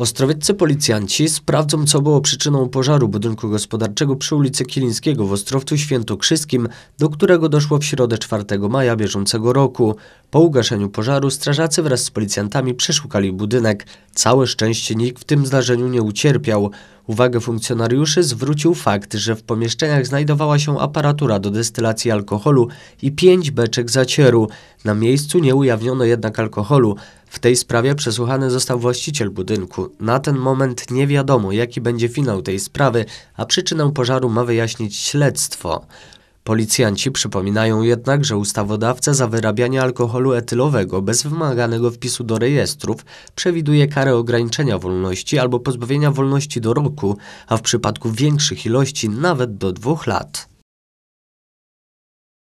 Ostrowieccy policjanci sprawdzą, co było przyczyną pożaru budynku gospodarczego przy ulicy Kilińskiego w Ostrowcu Świętokrzyskim, do którego doszło w środę 4 maja bieżącego roku. Po ugaszeniu pożaru strażacy wraz z policjantami przeszukali budynek. Całe szczęście nikt w tym zdarzeniu nie ucierpiał. Uwagę funkcjonariuszy zwrócił fakt, że w pomieszczeniach znajdowała się aparatura do destylacji alkoholu i pięć beczek zacieru. Na miejscu nie ujawniono jednak alkoholu. W tej sprawie przesłuchany został właściciel budynku. Na ten moment nie wiadomo, jaki będzie finał tej sprawy, a przyczynę pożaru ma wyjaśnić śledztwo. Policjanci przypominają jednak, że ustawodawca za wyrabianie alkoholu etylowego bez wymaganego wpisu do rejestrów przewiduje karę ograniczenia wolności albo pozbawienia wolności do roku, a w przypadku większych ilości nawet do dwóch lat.